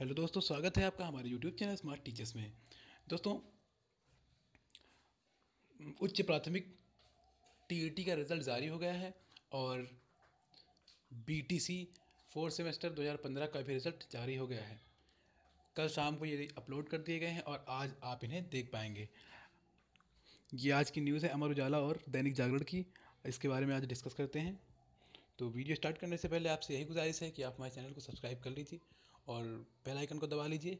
hello दोस्तों स्वागत है आपका हमारे यूट्यूब चैनल स्मार्ट टीचर्स में दोस्तों उच्च प्राथमिक टीईटी e का रिज़ल्ट जारी हो गया है और बीटीसी फोर्थ सेमेस्टर 2015 का भी रिज़ल्ट जारी हो गया है कल शाम को ये अपलोड कर दिए गए हैं और आज आप इन्हें देख पाएंगे ये आज की न्यूज़ है अमर उजाला और दैनिक जागरण की इसके बारे में आज डिस्कस करते हैं तो वीडियो स्टार्ट करने से पहले आपसे यही गुजारिश है कि आप हमारे चैनल को सब्सक्राइब कर लीजिए और बेल आइकन को दबा लीजिए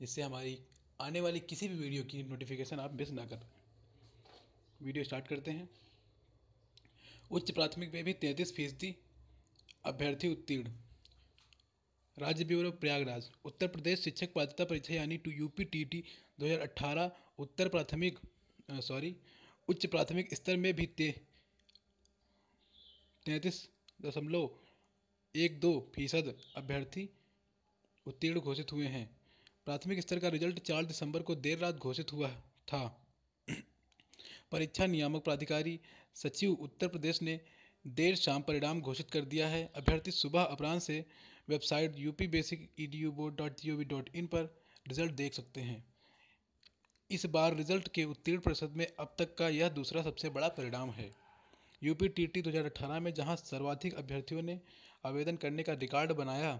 जिससे हमारी आने वाली किसी भी वीडियो की नोटिफिकेशन आप मिस ना कर वीडियो स्टार्ट करते हैं उच्च प्राथमिक में भी तैंतीस फीसदी अभ्यर्थी उत्तीर्ण राज्य ब्यूरो प्रयागराज उत्तर प्रदेश शिक्षक पात्रता परीक्षा यानी टू यू पी टी टी दो हज़ार अट्ठारह उत्तर प्राथमिक सॉरी उच्च प्राथमिक स्तर में भी ते तैंतीस दशमलव एक दो फीसद अभ्यर्थी उत्तीर्ण घोषित हुए हैं प्राथमिक स्तर का रिजल्ट चार दिसंबर को देर रात घोषित हुआ था परीक्षा नियामक प्राधिकारी सचिव उत्तर प्रदेश ने देर शाम परिणाम घोषित कर दिया है अभ्यर्थी सुबह अपराह से website U P basic E D U dot G O V dot in पर रिजल्ट देख सकते हैं इस बार रिजल्ट के उत्तीर्ण प्रतिशत में अब तक का यह दूसरा सबसे बड़ा परिणाम है यूपी टी टी दो हज़ार अठारह में जहां सर्वाधिक अभ्यर्थियों ने आवेदन करने का रिकॉर्ड बनाया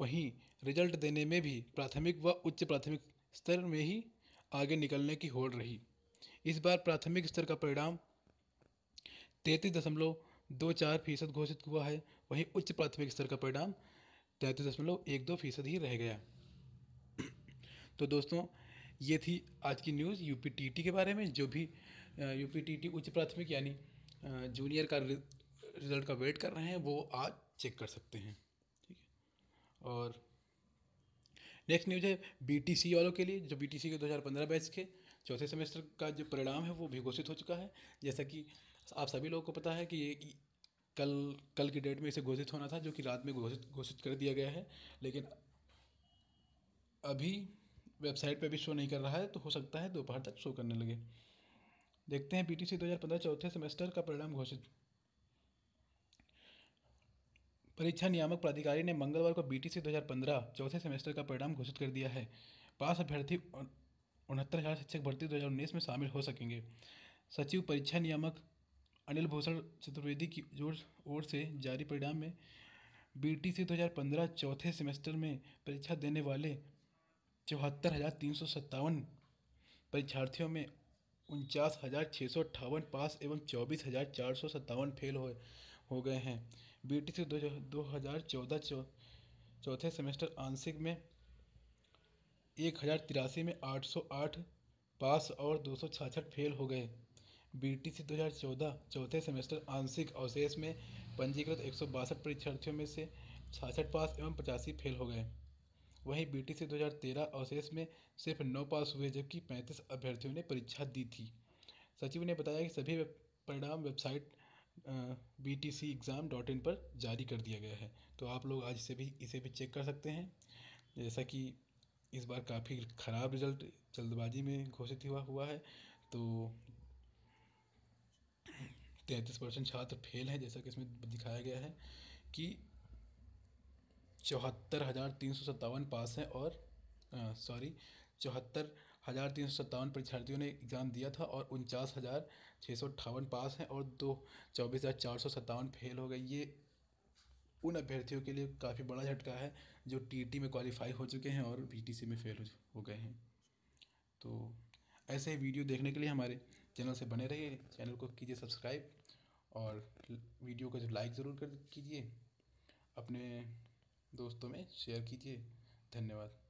वहीं रिजल्ट देने में भी प्राथमिक व उच्च प्राथमिक स्तर में ही आगे निकलने की होड़ रही इस बार प्राथमिक स्तर का परिणाम तैंतीस दशमलव दो चार फीसद घोषित हुआ है वहीं उच्च प्राथमिक स्तर का परिणाम तैंतीस दशमलव एक दो फीसद ही रह गया तो दोस्तों ये थी आज की न्यूज़ यू के बारे में जो भी यू उच्च प्राथमिक यानी जूनियर का रिजल्ट का वेट कर रहे हैं वो आज चेक कर सकते हैं और नेक्स्ट न्यूज है बीटीसी वालों के लिए जो बीटीसी के 2015 बैच के चौथे सेमेस्टर का जो परिणाम है वो भी घोषित हो चुका है जैसा कि आप सभी लोगों को पता है कि ये कल कल की डेट में इसे घोषित होना था जो कि रात में घोषित घोषित कर दिया गया है लेकिन अभी वेबसाइट पे भी शो नहीं कर रहा है तो हो सकता है दोपहर तक शो करने लगे देखते हैं हज़ार पंद्रह चौथे सेमेस्टर का परिणाम घोषित परीक्षा नियामक प्राधिकारी ने मंगलवार को बीटीसी 2015 चौथे सेमेस्टर का परिणाम घोषित कर दिया है पास अभ्यर्थी उनहत्तर हज़ार शिक्षक भर्ती 2019 में शामिल हो सकेंगे सचिव परीक्षा नियामक अनिल भूषण चतुर्वेदी की ओर से जारी परिणाम में बीटीसी 2015 चौथे सेमेस्टर में परीक्षा देने वाले चौहत्तर हज़ार तीन सौ सत्तावन परीक्षार्थियों में उनचास हज़ार छः सौ अट्ठावन पास एवं चौबीस हज़ार चार सौ सत्तावन फेल हो हो गए हैं बी टी सी दो, दो हज़ार चौदह चौथे सेमेस्टर आंशिक में एक हज़ार तिरासी में आठ सौ आठ पास और दो सौ छाछठ फेल हो गए बी टी सी दो हज़ार चौदह चौथे सेमेस्टर आंशिक अवशेष में पंजीकृत एक सौ बासठ परीक्षार्थियों में से छाछठ पास एवं पचासी फेल हो गए वहीं बी टी सी दो हज़ार तेरह अवशेष में सिर्फ नौ पास हुए जबकि पैंतीस अभ्यर्थियों ने परीक्षा दी थी सचिव ने बताया कि सभी परिणाम website B T C exam dot in पर जारी कर दिया गया है तो आप लोग आज इसे भी इसे भी चेक कर सकते हैं जैसा कि इस बार काफ़ी ख़राब रिजल्ट जल्दबाजी में घोषित हुआ हुआ है तो तैंतीस परसेंट छात्र फेल हैं जैसा कि इसमें दिखाया गया है कि चौहत्तर हज़ार तीन सौ सत्तावन पास हैं और सॉरी चौहत्तर हज़ार तीन सौ सत्तावन परीक्षार्थियों ने एग्ज़ाम दिया था और उनचास हज़ार छः सौ अट्ठावन पास हैं और दो चौबीस हज़ार चार सौ सत्तावन फेल हो गए ये उन अभ्यर्थियों के लिए काफ़ी बड़ा झटका है जो टी में क्वालिफाई हो चुके हैं और पी में फेल हो गए हैं तो ऐसे ही वीडियो देखने के लिए हमारे चैनल से बने रहिए चैनल को कीजिए सब्सक्राइब और वीडियो को लाइक ज़रूर कर कीजिए अपने दोस्तों में शेयर कीजिए धन्यवाद